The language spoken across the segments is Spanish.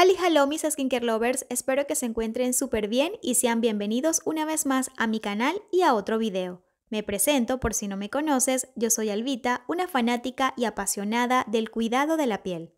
Hola, hello mis skincare lovers, espero que se encuentren súper bien y sean bienvenidos una vez más a mi canal y a otro video. Me presento por si no me conoces, yo soy Alvita, una fanática y apasionada del cuidado de la piel.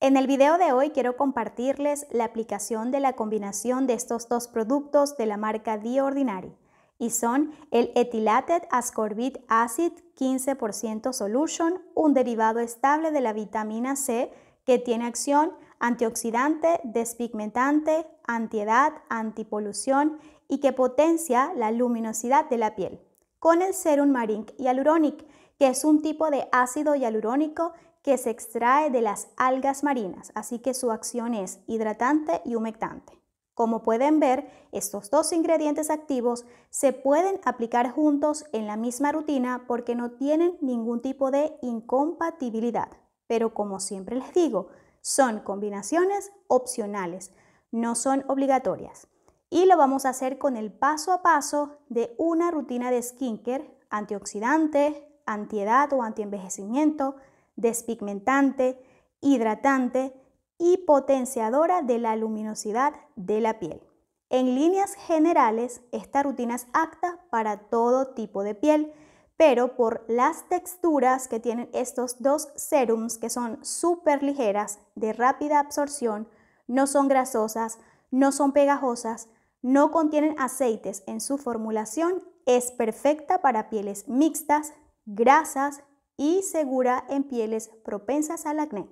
En el video de hoy quiero compartirles la aplicación de la combinación de estos dos productos de la marca The Ordinary y son el Etilated Ascorbic Acid 15% Solution, un derivado estable de la vitamina C que tiene acción antioxidante, despigmentante, antiedad, antipolución y que potencia la luminosidad de la piel. Con el serum Marink Hyaluronic, que es un tipo de ácido hialurónico que se extrae de las algas marinas, así que su acción es hidratante y humectante. Como pueden ver, estos dos ingredientes activos se pueden aplicar juntos en la misma rutina porque no tienen ningún tipo de incompatibilidad. Pero como siempre les digo, son combinaciones opcionales, no son obligatorias. Y lo vamos a hacer con el paso a paso de una rutina de skincare antioxidante, antiedad o antienvejecimiento, despigmentante, hidratante y potenciadora de la luminosidad de la piel. En líneas generales, esta rutina es apta para todo tipo de piel pero por las texturas que tienen estos dos serums que son súper ligeras, de rápida absorción, no son grasosas, no son pegajosas, no contienen aceites en su formulación, es perfecta para pieles mixtas, grasas y segura en pieles propensas al acné.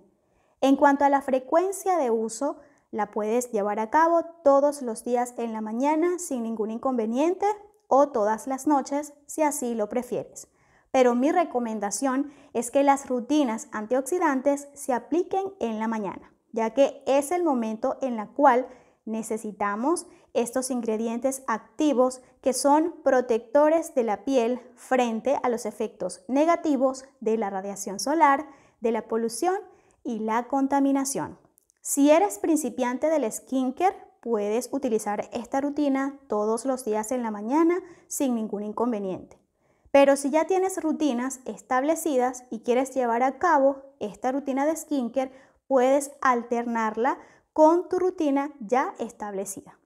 En cuanto a la frecuencia de uso, la puedes llevar a cabo todos los días en la mañana sin ningún inconveniente, o todas las noches si así lo prefieres. Pero mi recomendación es que las rutinas antioxidantes se apliquen en la mañana, ya que es el momento en la cual necesitamos estos ingredientes activos que son protectores de la piel frente a los efectos negativos de la radiación solar, de la polución y la contaminación. Si eres principiante del skincare, Puedes utilizar esta rutina todos los días en la mañana sin ningún inconveniente. Pero si ya tienes rutinas establecidas y quieres llevar a cabo esta rutina de skincare, puedes alternarla con tu rutina ya establecida.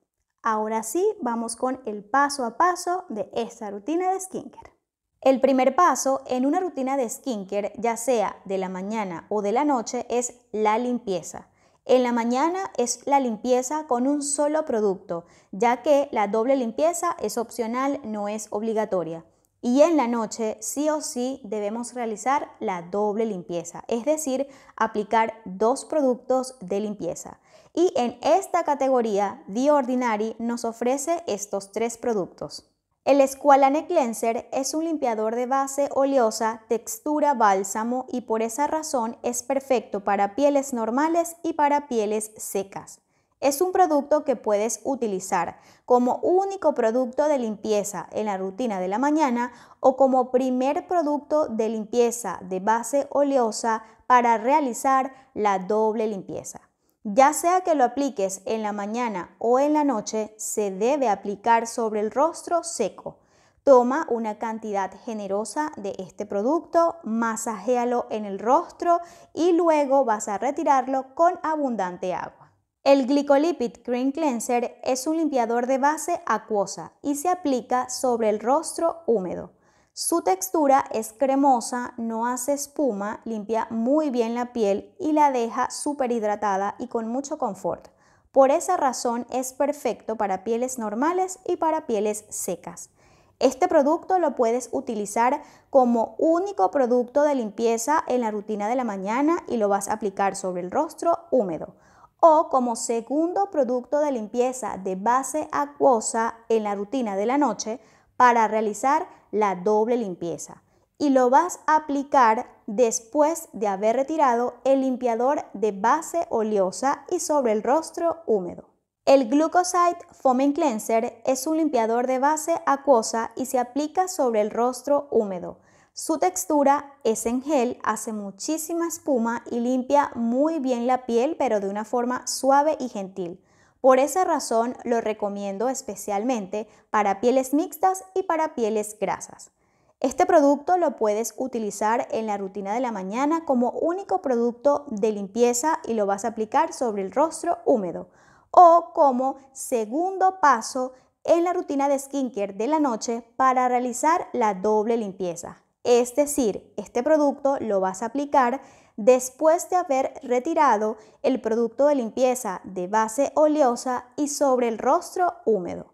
Ahora sí, vamos con el paso a paso de esta rutina de skincare. El primer paso en una rutina de skincare, ya sea de la mañana o de la noche, es la limpieza. En la mañana es la limpieza con un solo producto, ya que la doble limpieza es opcional, no es obligatoria. Y en la noche sí o sí debemos realizar la doble limpieza, es decir, aplicar dos productos de limpieza. Y en esta categoría, The Ordinary nos ofrece estos tres productos. El Squalane Cleanser es un limpiador de base oleosa, textura bálsamo y por esa razón es perfecto para pieles normales y para pieles secas. Es un producto que puedes utilizar como único producto de limpieza en la rutina de la mañana o como primer producto de limpieza de base oleosa para realizar la doble limpieza. Ya sea que lo apliques en la mañana o en la noche, se debe aplicar sobre el rostro seco. Toma una cantidad generosa de este producto, masajéalo en el rostro y luego vas a retirarlo con abundante agua. El Glycolipid Cream Cleanser es un limpiador de base acuosa y se aplica sobre el rostro húmedo. Su textura es cremosa, no hace espuma, limpia muy bien la piel y la deja súper hidratada y con mucho confort. Por esa razón es perfecto para pieles normales y para pieles secas. Este producto lo puedes utilizar como único producto de limpieza en la rutina de la mañana y lo vas a aplicar sobre el rostro húmedo. O como segundo producto de limpieza de base acuosa en la rutina de la noche para realizar la doble limpieza y lo vas a aplicar después de haber retirado el limpiador de base oleosa y sobre el rostro húmedo. El Glucoside Foaming Cleanser es un limpiador de base acuosa y se aplica sobre el rostro húmedo. Su textura es en gel, hace muchísima espuma y limpia muy bien la piel, pero de una forma suave y gentil. Por esa razón lo recomiendo especialmente para pieles mixtas y para pieles grasas. Este producto lo puedes utilizar en la rutina de la mañana como único producto de limpieza y lo vas a aplicar sobre el rostro húmedo o como segundo paso en la rutina de skincare de la noche para realizar la doble limpieza. Es decir, este producto lo vas a aplicar después de haber retirado el producto de limpieza de base oleosa y sobre el rostro húmedo.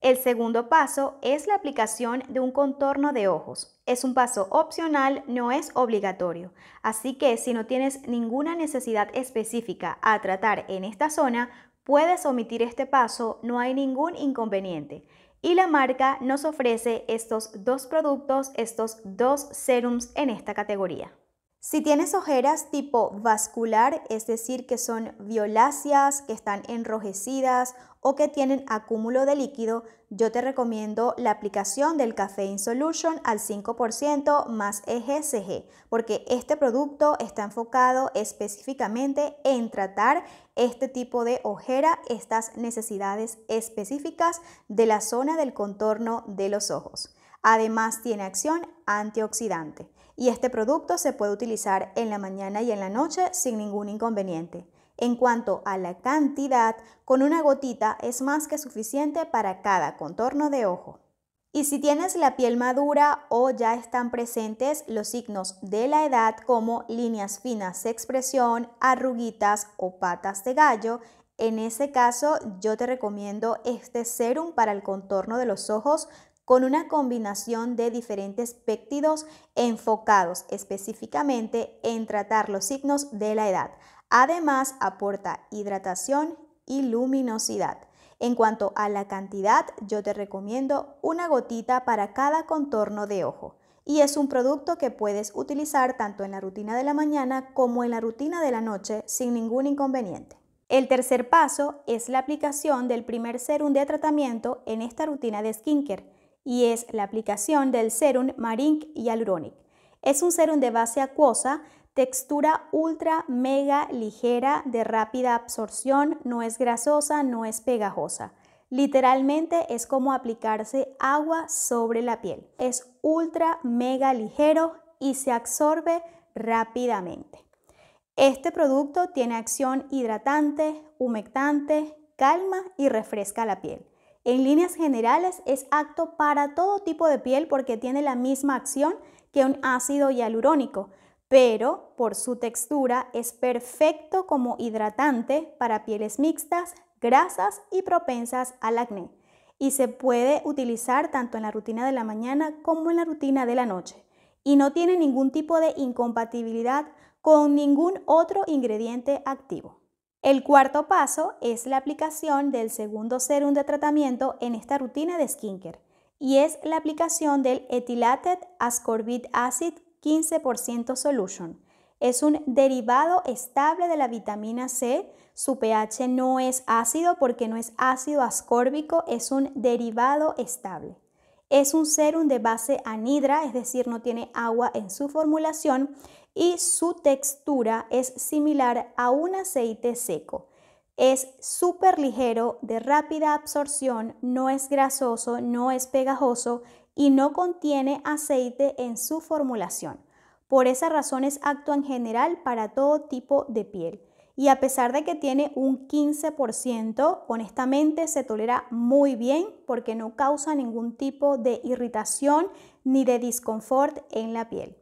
El segundo paso es la aplicación de un contorno de ojos. Es un paso opcional, no es obligatorio. Así que si no tienes ninguna necesidad específica a tratar en esta zona, puedes omitir este paso, no hay ningún inconveniente. Y la marca nos ofrece estos dos productos, estos dos serums en esta categoría. Si tienes ojeras tipo vascular, es decir, que son violáceas, que están enrojecidas o que tienen acúmulo de líquido, yo te recomiendo la aplicación del Caffeine Solution al 5% más EGCG, porque este producto está enfocado específicamente en tratar este tipo de ojera, estas necesidades específicas de la zona del contorno de los ojos. Además, tiene acción antioxidante y este producto se puede utilizar en la mañana y en la noche sin ningún inconveniente. En cuanto a la cantidad, con una gotita es más que suficiente para cada contorno de ojo. Y si tienes la piel madura o ya están presentes los signos de la edad como líneas finas de expresión, arruguitas o patas de gallo, en ese caso yo te recomiendo este serum para el contorno de los ojos con una combinación de diferentes péptidos enfocados específicamente en tratar los signos de la edad. Además, aporta hidratación y luminosidad. En cuanto a la cantidad, yo te recomiendo una gotita para cada contorno de ojo. Y es un producto que puedes utilizar tanto en la rutina de la mañana como en la rutina de la noche sin ningún inconveniente. El tercer paso es la aplicación del primer serum de tratamiento en esta rutina de skincare y es la aplicación del serum Marink Hyaluronic. Es un serum de base acuosa, textura ultra mega ligera de rápida absorción, no es grasosa, no es pegajosa. Literalmente es como aplicarse agua sobre la piel. Es ultra mega ligero y se absorbe rápidamente. Este producto tiene acción hidratante, humectante, calma y refresca la piel. En líneas generales es apto para todo tipo de piel porque tiene la misma acción que un ácido hialurónico, pero por su textura es perfecto como hidratante para pieles mixtas, grasas y propensas al acné. Y se puede utilizar tanto en la rutina de la mañana como en la rutina de la noche. Y no tiene ningún tipo de incompatibilidad con ningún otro ingrediente activo. El cuarto paso es la aplicación del segundo serum de tratamiento en esta rutina de skincare y es la aplicación del Ethylated Ascorbic Acid 15% Solution. Es un derivado estable de la vitamina C. Su pH no es ácido porque no es ácido ascórbico, es un derivado estable. Es un serum de base anhidra, es decir, no tiene agua en su formulación y su textura es similar a un aceite seco. Es súper ligero, de rápida absorción, no es grasoso, no es pegajoso y no contiene aceite en su formulación. Por esa razón es en general para todo tipo de piel. Y a pesar de que tiene un 15%, honestamente se tolera muy bien porque no causa ningún tipo de irritación ni de disconfort en la piel.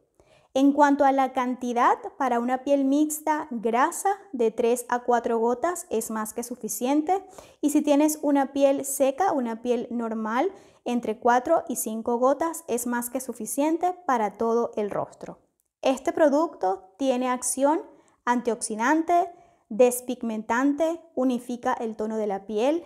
En cuanto a la cantidad, para una piel mixta, grasa de 3 a 4 gotas es más que suficiente. Y si tienes una piel seca, una piel normal, entre 4 y 5 gotas es más que suficiente para todo el rostro. Este producto tiene acción antioxidante, despigmentante, unifica el tono de la piel,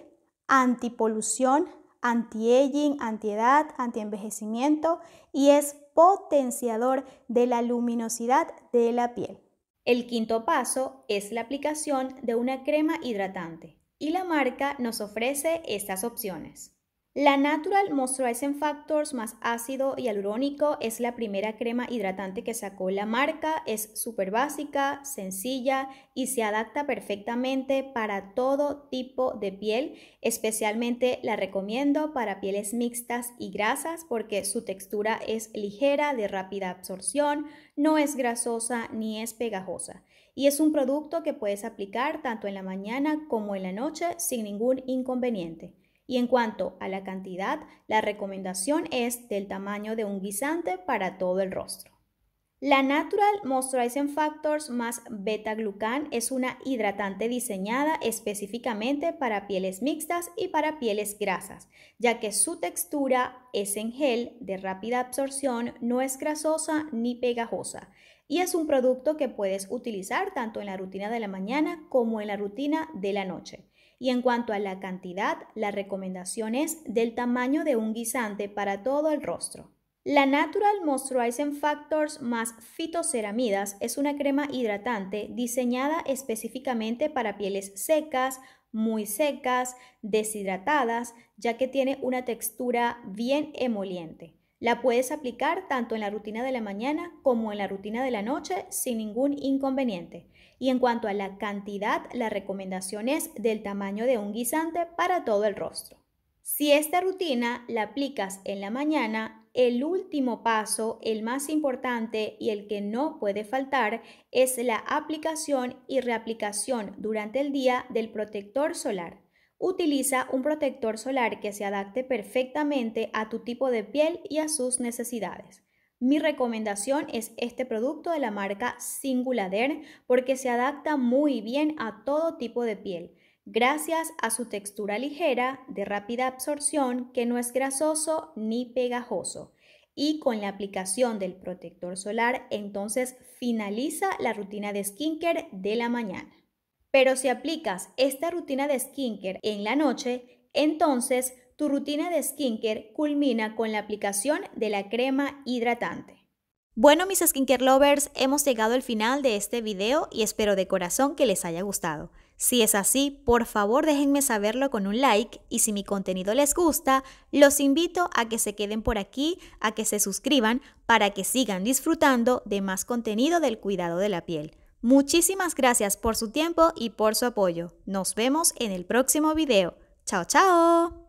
antipolución, anti-aging, anti-edad, anti-envejecimiento y es potenciador de la luminosidad de la piel. El quinto paso es la aplicación de una crema hidratante y la marca nos ofrece estas opciones. La Natural Moisturizing Factors más ácido y hialurónico es la primera crema hidratante que sacó la marca. Es súper básica, sencilla y se adapta perfectamente para todo tipo de piel. Especialmente la recomiendo para pieles mixtas y grasas porque su textura es ligera, de rápida absorción, no es grasosa ni es pegajosa. Y es un producto que puedes aplicar tanto en la mañana como en la noche sin ningún inconveniente. Y en cuanto a la cantidad, la recomendación es del tamaño de un guisante para todo el rostro. La Natural Moisturizing Factors más beta-glucan es una hidratante diseñada específicamente para pieles mixtas y para pieles grasas, ya que su textura es en gel de rápida absorción, no es grasosa ni pegajosa y es un producto que puedes utilizar tanto en la rutina de la mañana como en la rutina de la noche. Y en cuanto a la cantidad, la recomendación es del tamaño de un guisante para todo el rostro. La Natural Moisturizing Factors más fitoceramidas es una crema hidratante diseñada específicamente para pieles secas, muy secas, deshidratadas, ya que tiene una textura bien emoliente. La puedes aplicar tanto en la rutina de la mañana como en la rutina de la noche sin ningún inconveniente. Y en cuanto a la cantidad, la recomendación es del tamaño de un guisante para todo el rostro. Si esta rutina la aplicas en la mañana, el último paso, el más importante y el que no puede faltar, es la aplicación y reaplicación durante el día del protector solar. Utiliza un protector solar que se adapte perfectamente a tu tipo de piel y a sus necesidades. Mi recomendación es este producto de la marca Singulader porque se adapta muy bien a todo tipo de piel. Gracias a su textura ligera, de rápida absorción, que no es grasoso ni pegajoso. Y con la aplicación del protector solar, entonces finaliza la rutina de skincare de la mañana. Pero si aplicas esta rutina de skincare en la noche, entonces su rutina de skincare culmina con la aplicación de la crema hidratante. Bueno, mis skincare lovers, hemos llegado al final de este video y espero de corazón que les haya gustado. Si es así, por favor déjenme saberlo con un like y si mi contenido les gusta, los invito a que se queden por aquí, a que se suscriban para que sigan disfrutando de más contenido del cuidado de la piel. Muchísimas gracias por su tiempo y por su apoyo. Nos vemos en el próximo video. ¡Chao, chao!